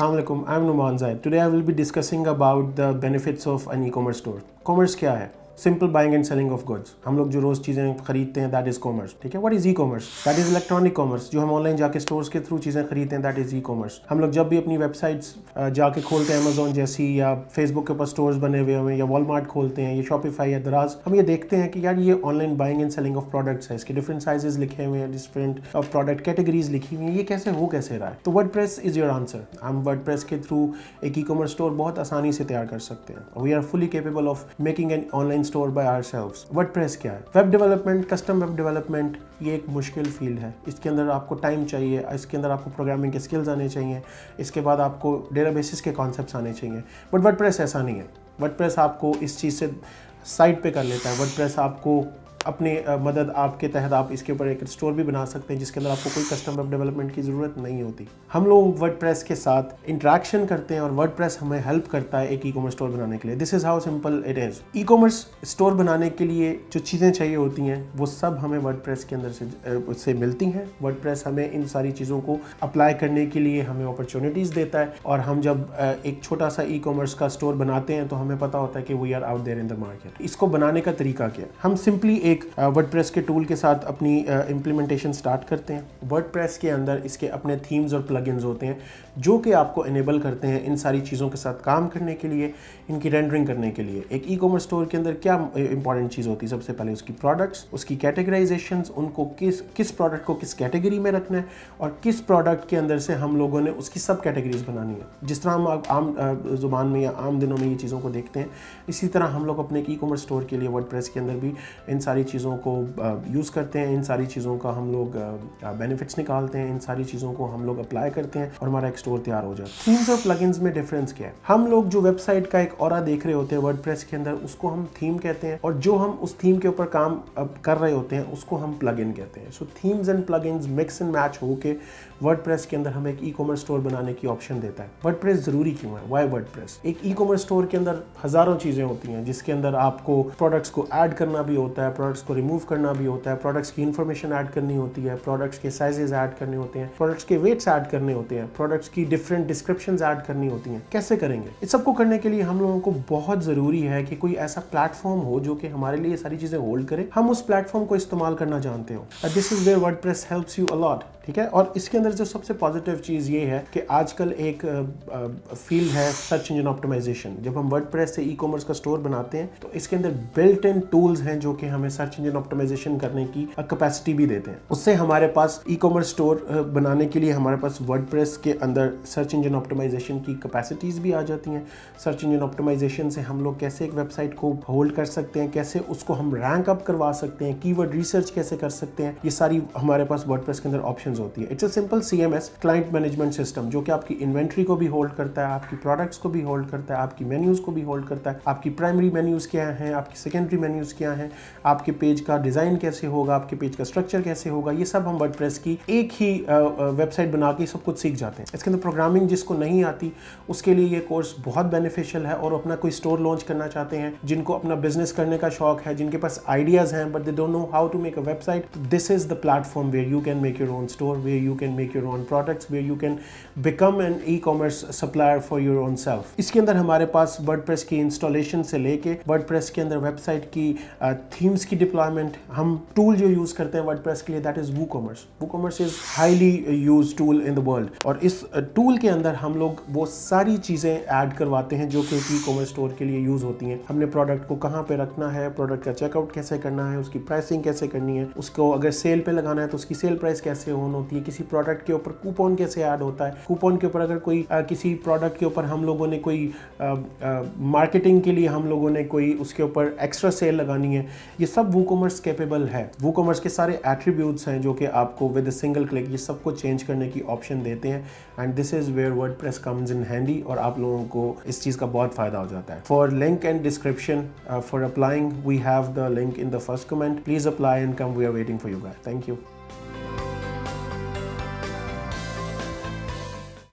अलैक्म I am Numan Zaid today I will be discussing about the benefits of an e commerce store commerce क्या है simple buying and selling of goods हम लोग जो रोज चीज़ें खरीदते हैं दैट इज कॉमर्स ठीक है what is e commerce that is electronic commerce जो हम ऑनलाइन जाके स्टोर्स के थ्रू चीज़ें खरीदते हैं दैट इज ई कॉमर्स हम लोग जब भी अपनी वेबसाइट्स जाके खोलते हैं अमेजोन जैसी या फेसबुक के ऊपर स्टोर्स बने हुए हैं या वॉलमार्ट खोलते हैं या शॉपिफाई या दराज हम ये देखते हैं कि यार ये online buying and selling of products है इसके डिफरेंट साइज लिखे हुए हैं डिफरेंट ऑफ प्रोडक्ट कैटेगरीज लिखी हुई है ये कैसे हो कैसे रहा है तो WordPress is your answer हम वर्ड प्रेस के थ्रू एक ई कॉमर्स स्टोर बहुत आसानी से तैयार कर सकते हैं we are fully capable of making an online in store by ourselves WordPress क्या है web development custom web development ये एक मुश्किल फील्ड है इसके अंदर आपको टाइम चाहिए इसके अंदर आपको प्रोग्रामिंग के स्किल्स आने चाहिए इसके बाद आपको डेटा बेसिस के कॉन्सेप्ट आने चाहिए बट वर्डप्रेस ऐसा नहीं है वर्डप्रेस आपको इस चीज़ से साइट पे कर लेता है वर्डप्रेस आपको अपनी मदद आपके तहत आप इसके ऊपर एक स्टोर भी बना सकते हैं जिसके अंदर आपको कोई कस्टम वेब डेवलपमेंट की ज़रूरत नहीं होती हम लोग वर्ड के साथ इंट्रैक्शन करते हैं और वर्ड हमें हेल्प करता है एक ई कॉमर्स स्टोर बनाने के लिए this is how simple it is e commerce store बनाने के लिए जो चीज़ें चाहिए होती हैं वो सब हमें वर्ड के अंदर से से मिलती हैं वर्ड हमें इन सारी चीज़ों को अप्लाई करने के लिए हमें अपॉर्चुनिटीज़ देता है और हम जब एक छोटा सा ई कॉमर्स का स्टोर बनाते हैं तो हमें पता होता है कि we are out there in the market इसको बनाने का तरीका क्या हम सिंपली एक प्रेस के टूल के साथ अपनी इम्प्लीमेंटेशन स्टार्ट करते हैं प्रेस के अंदर इसके अपने थीम्स और प्लगइन्स होते हैं जो कि आपको इनेबल करते हैं इन सारी चीज़ों के साथ काम करने के लिए इनकी रेंडरिंग करने के लिए एक ई कॉमर्स स्टोर के अंदर क्या इंपॉर्टेंट चीज़ होती है सबसे पहले उसकी प्रोडक्ट्स उसकी कैटेगराइजेशन उनको किस किस प्रोडक्ट को किस कैटेगरी में रखना है और किस प्रोडक्ट के अंदर से हम लोगों ने उसकी सब कैटेगरीज बनानी है जिस तरह हम आम जुबान में या आम दिनों में ये चीज़ों को देखते हैं इसी तरह हम लोग अपने ई कॉमर्स स्टोर के लिए वर्ड के अंदर भी इन सारी सारी चीज़ों को यूज़ करते हैं इन सारी चीज़ों का हम लोग बेनिफिट्स निकालते हैं इन सारी चीज़ों को हम लोग अप्लाई करते हैं और हमारा एक स्टोर तैयार हो जाता है थीम्स और प्लगइन्स में डिफरेंस क्या है हम लोग जो वेबसाइट का एक और देख रहे होते हैं वर्ड के अंदर उसको हम थीम कहते हैं और जो हम उस थीम के ऊपर काम कर रहे होते हैं उसको हम प्लग कहते हैं so themes and plug mix and match होकर वर्ड के अंदर हमें एक ई कॉमर्स स्टोर बनाने की ऑप्शन देता है वर्ड ज़रूरी क्यों है वाई वर्ड एक ई कॉमर्स स्टोर के अंदर हज़ारों चीज़ें होती हैं जिसके अंदर आपको प्रोडक्ट्स को ऐड करना भी होता है प्रोडक्ट्स को रिमूव करना भी होता है प्रोडक्ट्स की इन्फॉर्मेशन ऐड करनी होती है प्रोडक्ट्स के साइजेज ऐड करने होते हैं प्रोडक्ट्स के वेट्स ऐड करने होते हैं प्रोडक्ट्स की डिफरेंट डिस्क्रिप्शन ऐड करनी होती हैं कैसे करेंगे इस सबको करने के लिए हम लोगों को बहुत ज़रूरी है कि कोई ऐसा प्लेटफॉर्म हो जो कि हमारे लिए सारी चीज़ें होल्ड करे हम उस प्लेटफॉर्म को इस्तेमाल करना जानते हो this is where WordPress help you a lot ठीक है और इसके अंदर जो सबसे पॉजिटिव चीज़ ये है कि आजकल एक फील्ड है सर्च इंजन ऑप्टिमाइजेशन जब हम वर्ड से ई कॉमर्स का स्टोर बनाते हैं तो इसके अंदर बिल्ट इन टूल्स हैं जो कि हमें सर्च इंजन ऑप्टिमाइजेशन करने की कैपेसिटी भी देते हैं उससे हमारे पास ई कॉमर्स स्टोर बनाने के लिए हमारे पास वर्ड के अंदर सर्च इंजन ऑप्टिमाइजेशन की कैपेसिटीज़ भी आ जाती हैं सर्च इंजन ऑप्टिमाइजेशन से हम लोग कैसे एक वेबसाइट को होल्ड कर सकते हैं कैसे उसको हम रैंक अप करवा सकते हैं की रिसर्च कैसे कर सकते हैं ये सारी हमारे पास वर्ड के अंदर ऑप्शन होती है it's a simple C M S client management system जो कि आपकी इन्वेंट्री को भी होल्ड करता है आपकी प्रोडक्ट्स को भी होल्ड करता है आपकी मेन्यूज़ को भी होल्ड करता है आपकी प्राइमरी मेन्यूज़ क्या है आपकी सेकेंडरी मेन्यूज़ क्या है आप आपके पेज का डिज़ाइन कैसे होगा आपके पेज का स्ट्रक्चर कैसे होगा ये सब हम वर्ड की एक ही वेबसाइट बना के सब कुछ सीख जाते हैं इसके अंदर प्रोग्रामिंग जिसको नहीं आती उसके लिए ये कोर्स बहुत बेनिफिशियल है और अपना कोई स्टोर लॉन्च करना चाहते हैं जिनको अपना बिजनेस करने का शौक है जिनके पास आइडियाज़ हैं but they don't know how to make a website this is the platform where you can make your own store where you can make your own products where you can become an e commerce supplier for your own self इसके अंदर हमारे पास word की installation से लेके word के अंदर website की themes uh, इसकी डिप्लॉयमेंट हम टूल जो यूज़ करते हैं वर्डप्रेस के लिए that is WooCommerce WooCommerce is highly use tool in the world और इस टूल के अंदर हम लोग वो सारी चीज़ें ऐड करवाते हैं जो कि ई कॉमर्स स्टोर के लिए यूज़ होती हैं हमने प्रोडक्ट को कहाँ पे रखना है प्रोडक्ट का चेकआउट कैसे करना है उसकी प्राइसिंग कैसे करनी है उसको अगर सेल पे लगाना है तो उसकी सेल प्राइस कैसे ऑन होती है किसी प्रोडक्ट के ऊपर कूपन कैसे ऐड होता है कूपन के ऊपर अगर कोई आ, किसी प्रोडक्ट के ऊपर हम लोगों ने कोई मार्केटिंग के लिए हम लोगों ने कोई उसके ऊपर एक्स्ट्रा सेल लगानी है ये सब सब वो कॉमर्स कैपेबल है वो कॉमर्स के सारे एट्रीब्यूट्स हैं जो कि आपको विद सिंगल क्लिक ये सबको चेंज करने की ऑप्शन देते हैं and this is where WordPress comes in handy और आप लोगों को इस चीज़ का बहुत फ़ायदा हो जाता है for link and description for applying we have the link in the first comment please apply and come we are waiting for you guy thank you